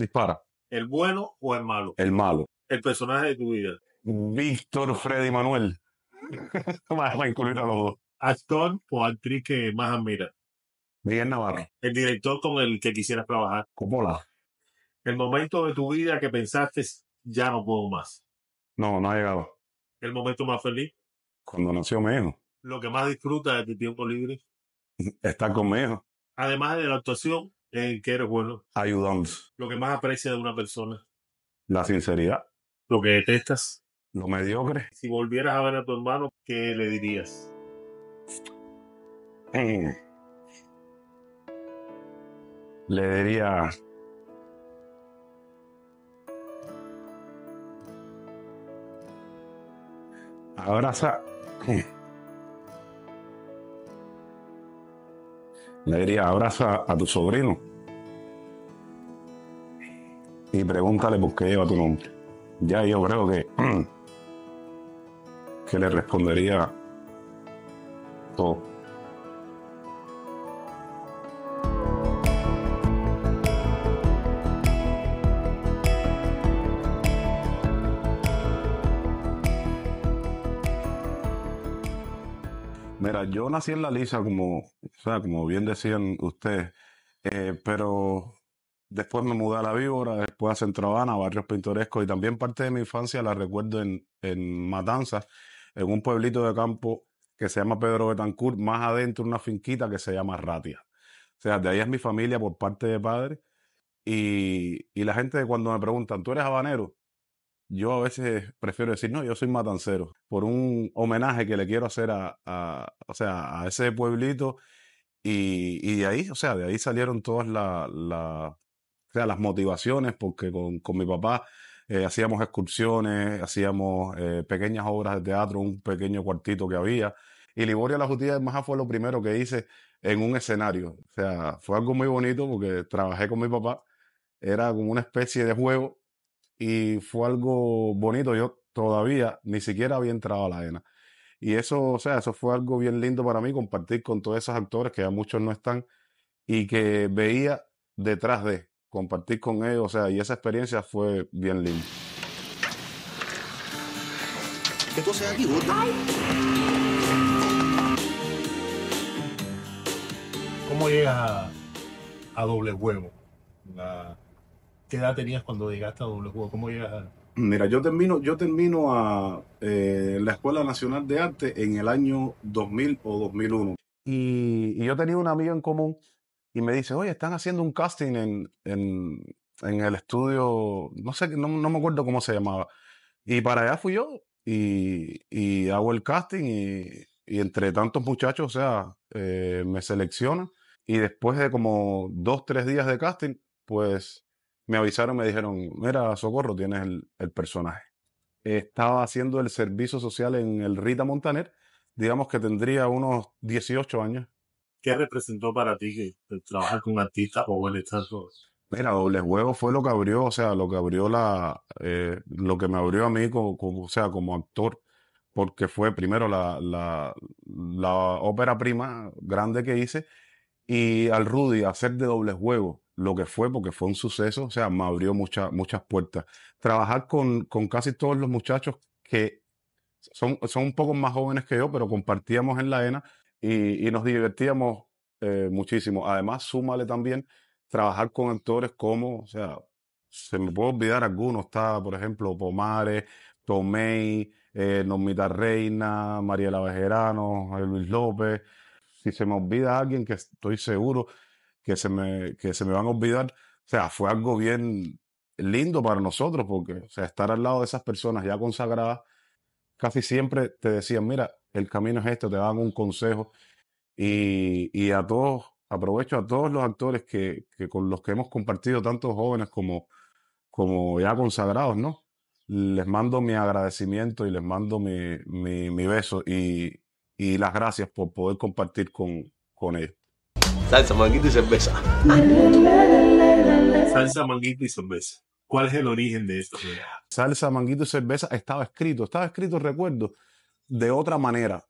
Dispara. ¿El bueno o el malo? El malo. El personaje de tu vida. Víctor Freddy Manuel. Vamos a incluir a los dos. Actor o actriz que más admira. Miguel Navarro. El director con el que quisieras trabajar. la El momento de tu vida que pensaste ya no puedo más. No, no ha llegado. El momento más feliz. Cuando nació mi Lo que más disfruta de tu tiempo libre. Estar con mi Además de la actuación, ¿En qué recuerdo? Ayudamos. Lo que más aprecia de una persona. La sinceridad. Lo que detestas. Lo mediocre. Si volvieras a ver a tu hermano, ¿qué le dirías? Eh. Le diría... Abraza. Eh. Le diría, abraza a tu sobrino y pregúntale por qué lleva tu nombre. Ya yo creo que, que le respondería todo. yo nací en la lisa, como, sea, como bien decían ustedes, eh, pero después me mudé a La Víbora, después a Centro Habana, barrios pintorescos, y también parte de mi infancia la recuerdo en, en Matanzas, en un pueblito de campo que se llama Pedro Betancourt, más adentro una finquita que se llama Ratia. O sea, de ahí es mi familia por parte de padre. Y, y la gente cuando me preguntan, ¿tú eres habanero? Yo a veces prefiero decir, no, yo soy matancero, por un homenaje que le quiero hacer a, sea, a ese pueblito. Y, de ahí, o sea, de ahí salieron todas las motivaciones, porque con, mi papá eh, hacíamos excursiones, hacíamos eh, pequeñas obras de teatro, un pequeño cuartito que había. Y Liboria la Justicia de Maja fue lo primero que hice en un escenario. O sea, fue algo muy bonito porque trabajé con mi papá. Era como una especie de juego y fue algo bonito. Yo todavía ni siquiera había entrado a la arena. Y eso, o sea, eso fue algo bien lindo para mí, compartir con todos esos actores que ya muchos no están y que veía detrás de, compartir con ellos, o sea, y esa experiencia fue bien linda. ¿Cómo llegas a, a Doble Huevo? ¿Qué edad tenías cuando llegaste a WQ? ¿Cómo llegas a.? Mira, yo termino, yo termino a eh, la Escuela Nacional de Arte en el año 2000 o 2001. Y, y, yo tenía un amigo en común y me dice, oye, están haciendo un casting en, en, el estudio, no sé, no, no, me acuerdo cómo se llamaba. Y para allá fui yo y, hago el casting y, entre tantos muchachos, o sea, eh, me seleccionan. Y después de como dos, tres días de casting, pues me avisaron, me dijeron, mira, Socorro, tienes el, personaje. Estaba haciendo el servicio social en el Rita Montaner, digamos que tendría unos 18 años. ¿Qué representó para ti que trabajar con o estar solo? Mira, Doble Juego fue lo que abrió, o sea, lo que abrió la, eh, lo que me abrió a mí como, sea, como actor, porque fue primero la, la, la ópera prima grande que hice y al Rudy hacer de Doble Juego lo que fue, porque fue un suceso, o sea, me abrió muchas puertas. Trabajar con, casi todos los muchachos que son, son un poco más jóvenes que yo, pero compartíamos en la ENA y, nos divertíamos eh, muchísimo. Además, súmale también trabajar con actores como, o sea, se me puede olvidar algunos, está, por ejemplo, Pomares, Tomei, eh, Normita Reina, Mariela Bejerano, Luis López. Si se me olvida alguien que estoy seguro, que se me, que se me van a olvidar. O sea, fue algo bien lindo para nosotros, porque o sea, estar al lado de esas personas ya consagradas, casi siempre te decían, mira, el camino es este, te dan un consejo. Y, a todos, aprovecho a todos los actores que, con los que hemos compartido, tantos jóvenes como, como ya consagrados, ¿no? Les mando mi agradecimiento y les mando mi, beso y, las gracias por poder compartir con, con ellos. Salsa, manguito y cerveza. Salsa, manguito y cerveza. ¿Cuál es el origen de esto? Salsa, manguito y cerveza estaba escrito, estaba escrito, recuerdo, de otra manera.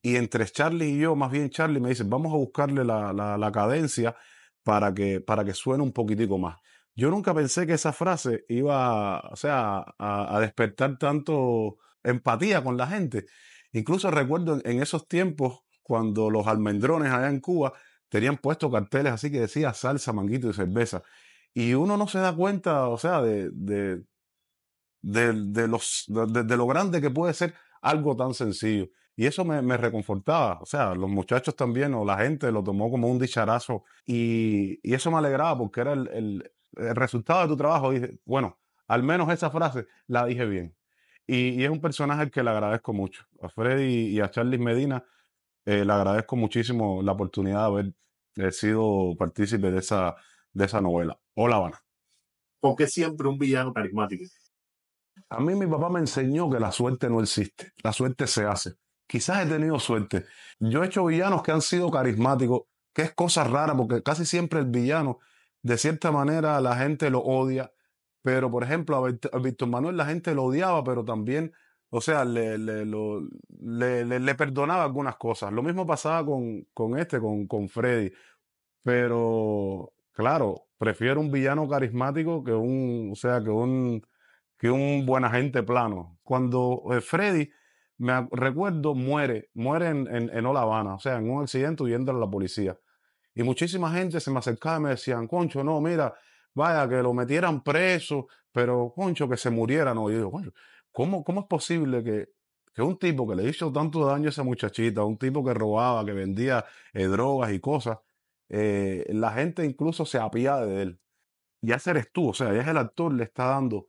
Y entre Charlie y yo, más bien Charlie me dice, vamos a buscarle la, cadencia para que, para que suene un poquitico más. Yo nunca pensé que esa frase iba, o sea, a, despertar tanto empatía con la gente. Incluso recuerdo en esos tiempos, cuando los almendrones allá en Cuba tenían puestos carteles así que decía salsa, manguito y cerveza. Y uno no se da cuenta, o sea, de, de, de, los, de, lo grande que puede ser algo tan sencillo. Y eso me, reconfortaba. O sea, los muchachos también o la gente lo tomó como un dicharazo. Y, eso me alegraba porque era el, resultado de tu trabajo. Y bueno, al menos esa frase la dije bien. Y, y, es un personaje al que le agradezco mucho. A Freddy y a Charlie Medina eh, le agradezco muchísimo la oportunidad de haber sido partícipe de esa, de esa novela. Hola, Habana. ¿Por qué siempre un villano carismático? A mí mi papá me enseñó que la suerte no existe, la suerte se hace. Quizás he tenido suerte. Yo he hecho villanos que han sido carismáticos, que es cosa rara, porque casi siempre el villano, de cierta manera, la gente lo odia. Pero, por ejemplo, a Víctor Manuel la gente lo odiaba, pero también o sea, le, le, le, perdonaba algunas cosas. Lo mismo pasaba con, con este, con, con Freddy. Pero, claro, prefiero un villano carismático que un, o sea, que un, que un buen agente plano. Cuando eh, Freddy, me recuerdo, muere, muere en, en, Habana, o sea, en un accidente huyendo de la policía. Y muchísima gente se me acercaba y me decían, concho, no, mira, vaya, que lo metieran preso, pero concho, que se muriera, no. yo digo, concho, ¿Cómo, cómo es posible que, que un tipo que le hizo tanto daño a esa muchachita, un tipo que robaba, que vendía eh, drogas y cosas, eh, la gente incluso se apiade de él? Ya seres eres tú, o sea, ya es el actor, le está dando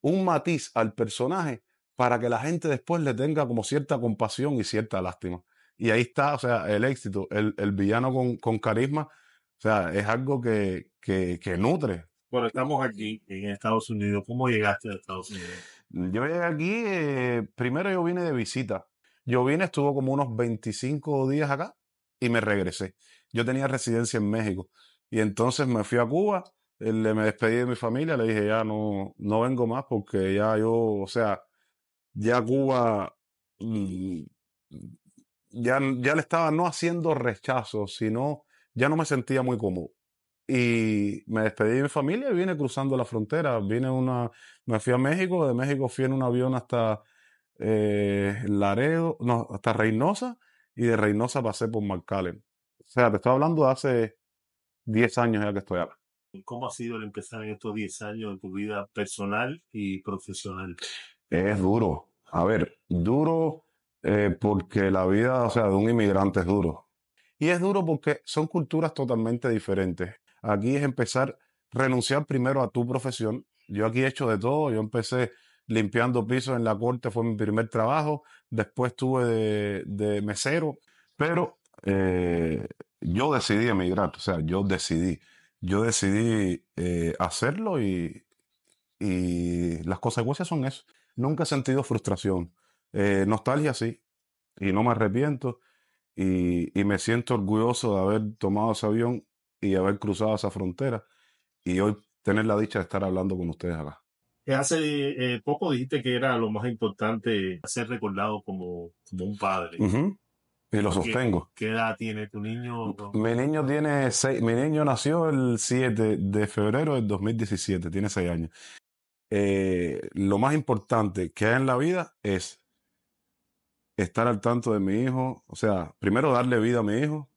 un matiz al personaje para que la gente después le tenga como cierta compasión y cierta lástima. Y ahí está, o sea, el éxito, el, el villano con, con, carisma, o sea, es algo que, que, que nutre. Bueno, estamos aquí en Estados Unidos. ¿Cómo llegaste a Estados Unidos? Yo llegué aquí, eh, primero yo vine de visita. Yo vine, estuvo como unos 25 días acá y me regresé. Yo tenía residencia en México y entonces me fui a Cuba, le me despedí de mi familia, le dije ya no, no vengo más porque ya yo, o sea, ya Cuba mm, ya, ya le estaba no haciendo rechazo, sino ya no me sentía muy cómodo y me despedí de mi familia y vine cruzando la frontera. Vine una, me fui a México, de México fui en un avión hasta eh, Laredo, no, hasta Reynosa y de Reynosa pasé por McAllen. O sea, te estoy hablando de hace 10 años ya que estoy acá. ¿Cómo ha sido el empezar en estos 10 años de tu vida personal y profesional? Es duro. A ver, duro eh, porque la vida, o sea, de un inmigrante es duro. Y es duro porque son culturas totalmente diferentes. Aquí es empezar, renunciar primero a tu profesión. Yo aquí he hecho de todo. Yo empecé limpiando pisos en la corte, fue mi primer trabajo. Después tuve de, mesero. Pero eh, yo decidí emigrar. O sea, yo decidí. Yo decidí eh, hacerlo y, y las consecuencias son eso. Nunca he sentido frustración. Eh, nostalgia sí, y no me arrepiento. Y, y, me siento orgulloso de haber tomado ese avión y haber cruzado esa frontera y hoy tener la dicha de estar hablando con ustedes acá. Hace eh, poco dijiste que era lo más importante ser recordado como, un padre. Y lo sostengo. ¿Qué, edad tiene tu niño? Mi niño tiene seis, mi niño nació el 7 de febrero del 2017, tiene 6 años. Eh, lo más importante que hay en la vida es estar al tanto de mi hijo, o sea, primero darle vida a mi hijo,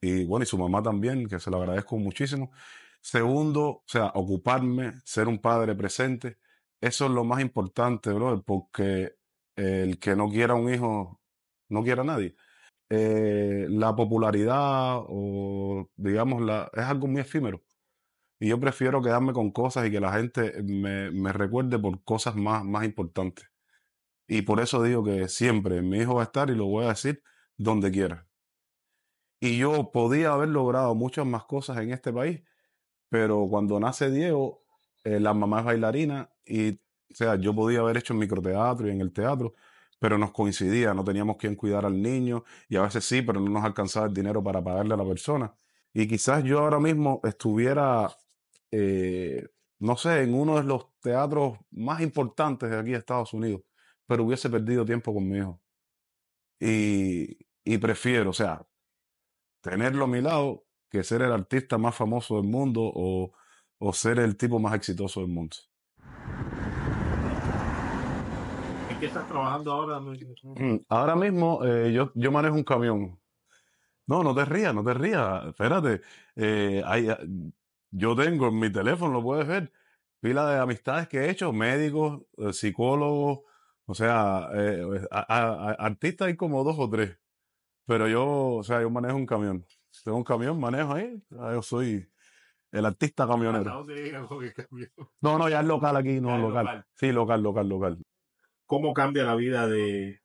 y bueno, y su mamá también, que se lo agradezco muchísimo. Segundo, o sea, ocuparme, ser un padre presente, eso es lo más importante, brother, porque el que no quiera un hijo, no quiera a nadie. Eh, la popularidad o, digamos, la, es algo muy efímero. Y yo prefiero quedarme con cosas y que la gente me, me recuerde por cosas más, más importantes. Y por eso digo que siempre mi hijo va a estar y lo voy a decir donde quiera. Y yo podía haber logrado muchas más cosas en este país, pero cuando nace Diego, eh, la mamá es bailarina y, o sea, yo podía haber hecho en microteatro y en el teatro, pero nos coincidía, no teníamos quien cuidar al niño y a veces sí, pero no nos alcanzaba el dinero para pagarle a la persona. Y quizás yo ahora mismo estuviera, eh, no sé, en uno de los teatros más importantes de aquí de Estados Unidos, pero hubiese perdido tiempo con mi hijo. Y, y prefiero, o sea, tenerlo a mi lado que ser el artista más famoso del mundo o, ser el tipo más exitoso del mundo. ¿En qué estás trabajando ahora? Mm, ahora mismo eh, yo, yo manejo un camión. No, no te rías, no te rías. Espérate. Eh, hay, ah, yo tengo en mi teléfono, lo puedes ver, pila de amistades que he hecho, médicos, eh, psicólogos, o sea, artistas hay como dos o tres. Pero yo, o sea, yo manejo un camión. Tengo un camión, manejo ahí. Yo soy el artista camionero. Ah, no, no, ya es local aquí, no, local. Sí, local, local, local. ¿Cómo cambia la vida de,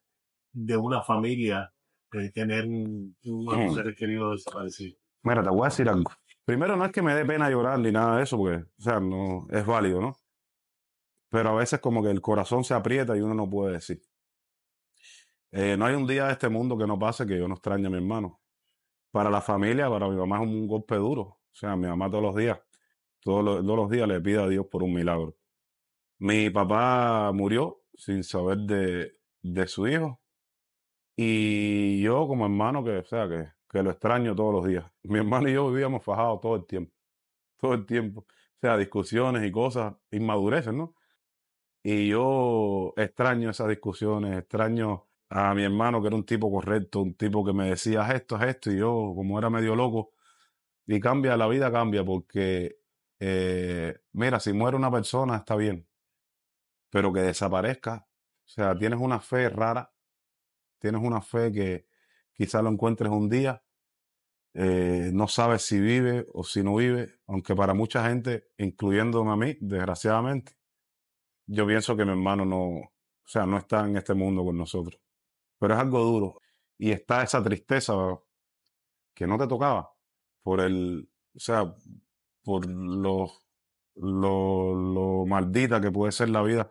de una familia de tener mm. un, ser querido desaparecido? Mira, te voy a decir algo. Primero, no es que me dé pena llorar ni nada de eso, porque, o sea, no, es válido, ¿no? Pero a veces como que el corazón se aprieta y uno no puede decir. Eh, no hay un día de este mundo que no pase que yo no extrañe a mi hermano. Para la familia, para mi mamá es un golpe duro. O sea, mi mamá todos los días, todos los, días le pide a Dios por un milagro. Mi papá murió sin saber de, de su hijo. Y yo como hermano que, sea, que, que lo extraño todos los días. Mi hermano y yo vivíamos fajados todo el tiempo. Todo el tiempo. O sea, discusiones y cosas, inmadureces, ¿no? Y yo extraño esas discusiones, extraño a mi hermano, que era un tipo correcto, un tipo que me decía esto, esto, y yo, como era medio loco, y cambia, la vida cambia, porque, eh, mira, si muere una persona está bien, pero que desaparezca, o sea, tienes una fe rara, tienes una fe que quizás lo encuentres un día, eh, no sabes si vive o si no vive, aunque para mucha gente, incluyéndome a mí, desgraciadamente, yo pienso que mi hermano no, o sea, no está en este mundo con nosotros pero es algo duro. Y está esa tristeza que no te tocaba por el, o sea, por lo, lo, maldita que puede ser la vida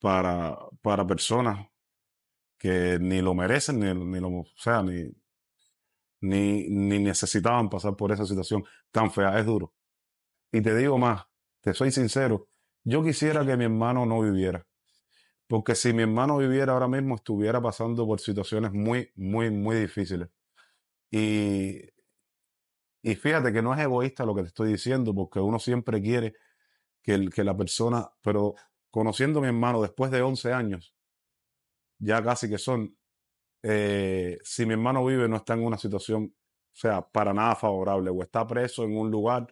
para, para personas que ni lo merecen, ni, ni lo, sea, ni, ni, ni necesitaban pasar por esa situación tan fea. Es duro. Y te digo más, te soy sincero, yo quisiera que mi hermano no viviera. Porque si mi hermano viviera ahora mismo, estuviera pasando por situaciones muy, muy, muy difíciles. Y, y fíjate que no es egoísta lo que te estoy diciendo, porque uno siempre quiere que, el, que la persona, pero conociendo a mi hermano después de 11 años, ya casi que son, eh, si mi hermano vive no está en una situación, o sea, para nada favorable, o está preso en un lugar.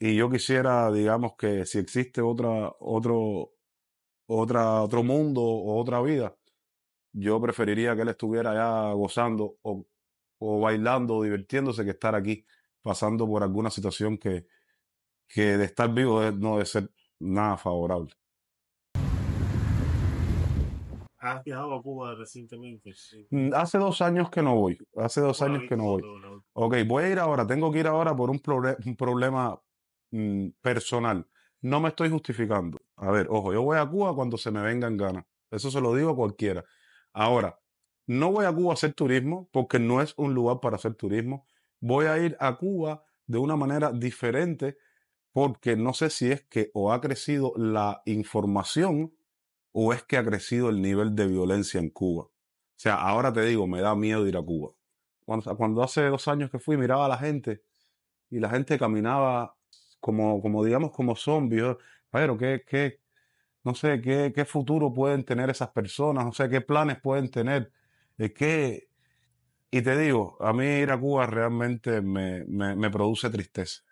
Y yo quisiera, digamos, que si existe otra, otro, otra, otro mundo o otra vida, yo preferiría que él estuviera allá gozando o, bailando o divirtiéndose que estar aquí pasando por alguna situación que, que de estar vivo no debe ser nada favorable. ¿Has viajado a Cuba recientemente? Mm, hace dos años que no voy. Hace dos años que no voy. Ok, voy a ir ahora. Tengo que ir ahora por un, problema mm, personal. No me estoy justificando. A ver, ojo, yo voy a Cuba cuando se me vengan ganas. Eso se lo digo a cualquiera. Ahora, no voy a Cuba a hacer turismo porque no es un lugar para hacer turismo. Voy a ir a Cuba de una manera diferente porque no sé si es que o ha crecido la información o es que ha crecido el nivel de violencia en Cuba. O sea, ahora te digo, me da miedo ir a Cuba. Cuando, cuando hace dos años que fui, miraba a la gente y la gente caminaba como, como digamos, como zombies. Pero, ¿qué, qué, no sé, qué, qué futuro pueden tener esas personas? No sé, qué planes pueden tener. que Y te digo, a mí ir a Cuba realmente me, me, produce tristeza.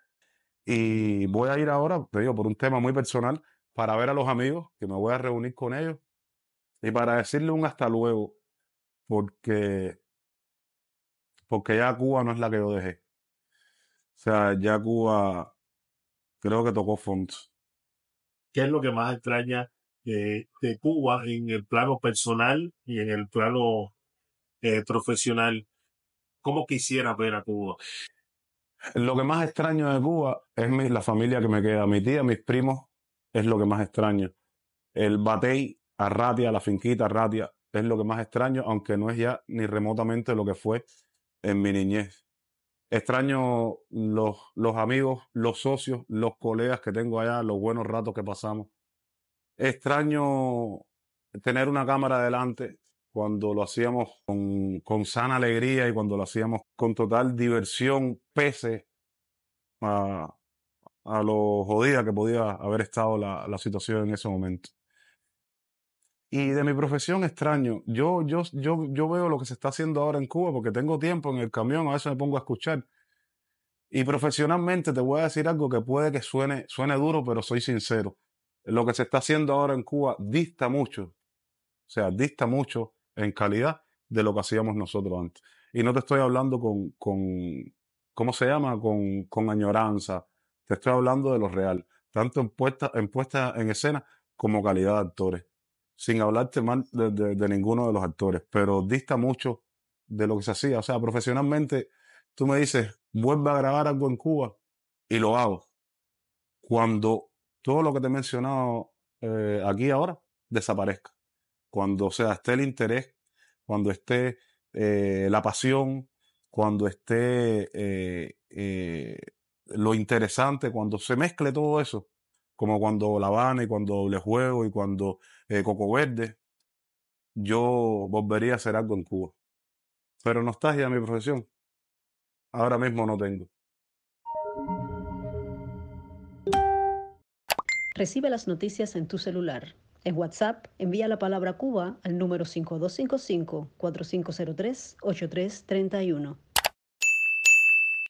Y voy a ir ahora, te digo, por un tema muy personal, para ver a los amigos, que me voy a reunir con ellos, y para decirle un hasta luego, porque, porque ya Cuba no es la que yo dejé. O sea, ya Cuba creo que tocó fondo. ¿Qué es lo que más extraña eh, de, Cuba en el plano personal y en el plano eh, profesional? ¿Cómo quisiera ver a Cuba? Lo que más extraño de Cuba es mi, la familia que me queda. Mi tía, mis primos, es lo que más extraño. El batey, a ratia, la finquita ratia, es lo que más extraño, aunque no es ya ni remotamente lo que fue en mi niñez. Extraño los, los amigos, los socios, los colegas que tengo allá, los buenos ratos que pasamos. Extraño tener una cámara delante cuando lo hacíamos con, con sana alegría y cuando lo hacíamos con total diversión, pese a, a lo jodida que podía haber estado la, la situación en ese momento. Y de mi profesión extraño, yo, yo, yo, yo veo lo que se está haciendo ahora en Cuba porque tengo tiempo en el camión, a veces me pongo a escuchar. Y profesionalmente te voy a decir algo que puede que suene, suene duro, pero soy sincero. Lo que se está haciendo ahora en Cuba dista mucho, o sea, dista mucho en calidad de lo que hacíamos nosotros antes. Y no te estoy hablando con, ¿cómo se llama? Con, con añoranza. Te estoy hablando de lo real, tanto en puesta, en puesta en escena como calidad de actores sin hablarte mal de, ninguno de los actores, pero dista mucho de lo que se hacía. O sea, profesionalmente, tú me dices, vuelve a grabar algo en Cuba y lo hago. Cuando todo lo que te he mencionado eh, aquí ahora desaparezca. Cuando esté el interés, cuando esté eh, la pasión, cuando esté eh, lo interesante, cuando se mezcle todo eso como cuando La Habana y cuando Doble Juego y cuando eh, Coco Verde, yo volvería a hacer algo en Cuba. Pero nostalgia de mi profesión, ahora mismo no tengo. Recibe las noticias en tu celular. En WhatsApp, envía la palabra Cuba al número 5255-4503-8331.